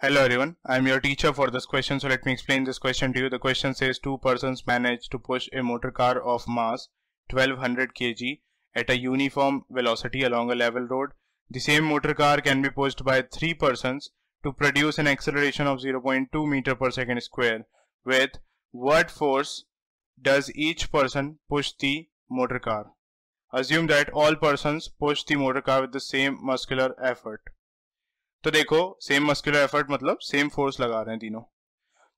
Hello everyone, I am your teacher for this question so let me explain this question to you. The question says two persons manage to push a motor car of mass 1200 kg at a uniform velocity along a level road. The same motor car can be pushed by three persons to produce an acceleration of 0.2 meter per second square. With what force does each person push the motor car? Assume that all persons push the motor car with the same muscular effort. तो देखो same muscular effort मतलब same force लगा रहे हैं तीनों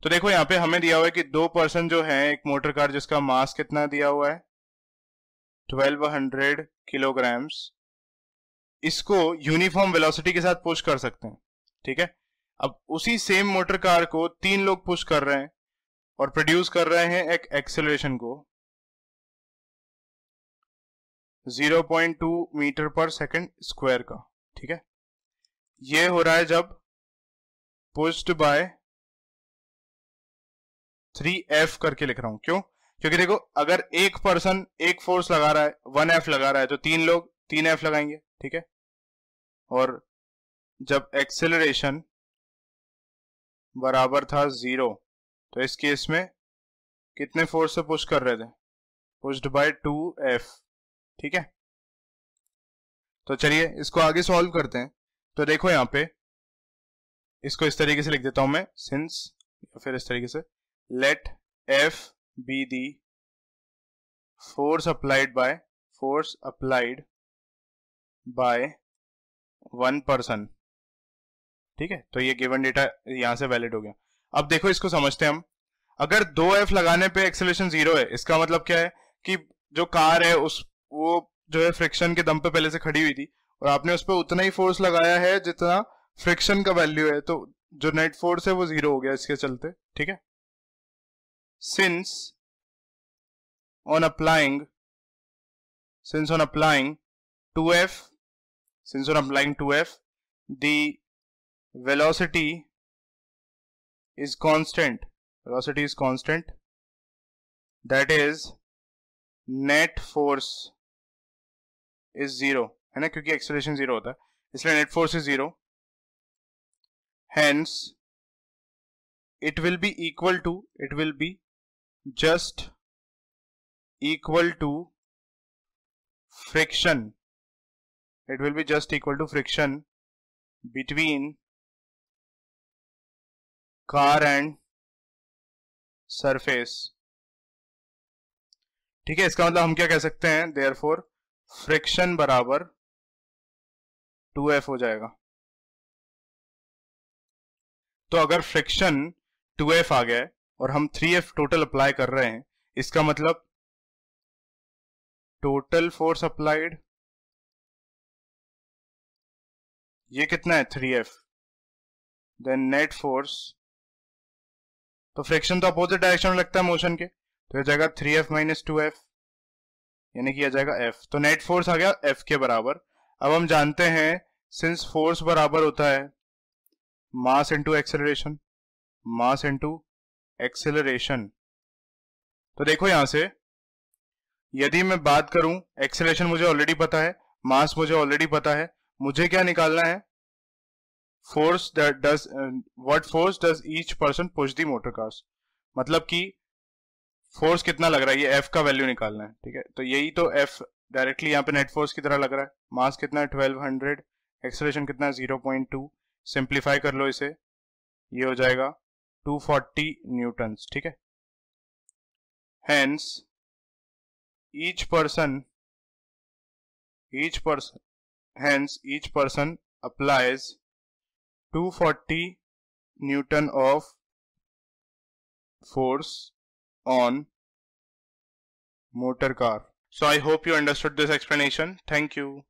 तो देखो यहाँ पे हमें दिया हुआ है कि दो पर्सन जो है एक मोटर कार जिसका मास कितना दिया हुआ है ट्वेल्व हंड्रेड किलोग्राम्स इसको यूनिफॉर्म वेलोसिटी के साथ पुश कर सकते हैं ठीक है अब उसी सेम मोटर कार को तीन लोग पुश कर रहे हैं और प्रोड्यूस कर रहे हैं एक एक्सेलरेशन को 0.2 मीटर पर सेकंड स्क्वायर का ठीक है ये हो रहा है जब पुस्ट बाय थ्री एफ करके लिख रहा हूं क्यों क्योंकि देखो अगर एक पर्सन एक फोर्स लगा रहा है वन एफ लगा रहा है तो तीन लोग तीन एफ लगाएंगे ठीक है और जब एक्सेलरेशन बराबर था जीरो तो इस केस में कितने फोर्स से पुश कर रहे थे पुस्ट बाय टू एफ ठीक है तो चलिए इसको आगे सॉल्व करते हैं तो देखो यहाँ पे इसको इस तरीके से लिख देता हूं मैं सिंस फिर इस तरीके से let F be the force applied by force applied by one person ठीक है तो ये गिवन डेटा यहां से वैलिड हो गया अब देखो इसको समझते हैं हम अगर दो एफ लगाने पे एक्सेलेशन जीरो है इसका मतलब क्या है कि जो कार है उस वो जो है फ्रिक्शन के दम पे पहले से खड़ी हुई थी और आपने उस पर उतना ही फोर्स लगाया है जितना फ्रिक्शन का वैल्यू है तो जो नेट फोर्स है वो जीरो हो गया इसके चलते ठीक है since on applying since on applying two F since on applying two F the velocity is constant velocity is constant that is net force is zero है ना क्योंकि एक्सेलेशन जीरो होता है इसलिए net force is zero hence it will be equal to it will be just equal to friction it will be just equal to friction between car and surface ठीक है इसका मतलब हम क्या कह सकते हैं देयर फोर फ्रिक्शन बराबर टू एफ हो जाएगा तो अगर फ्रिक्शन टू एफ आ गया और हम थ्री एफ टोटल अप्लाई कर रहे हैं इसका मतलब टोटल फोर्स अप्लाइड ये कितना है three F then net force तो फ्रिक्शन तो अपोजिट डायरेक्शन में लगता है मोशन के तो यह जाएगा three F minus two F यानी कि यह जाएगा एफ तो नेट फोर्स आ गया एफ के बराबर अब हम जानते हैं सिंस फोर्स बराबर होता है mass into acceleration mass into acceleration तो देखो यहां से यदि मैं बात करूं एक्सेलरेशन मुझे ऑलरेडी पता है मास मुझे ऑलरेडी पता है मुझे क्या निकालना है force does what force does each person push the motor cars मतलब कि फोर्स कितना लग रहा है ये एफ का वैल्यू निकालना है ठीक है तो यही तो एफ डायरेक्टली यहाँ पे नेट फोर्स की तरह लग रहा है मास कितना है ट्वेल्व हंड्रेड एक्सलेशन कितना जीरो पॉइंट टू सिंप्लीफाई कर लो इसे ये हो जाएगा टू फोर्टी न्यूटन ठीक है hence each person each each person applies two forty newton of force on motor car So I hope you understood this explanation. Thank you.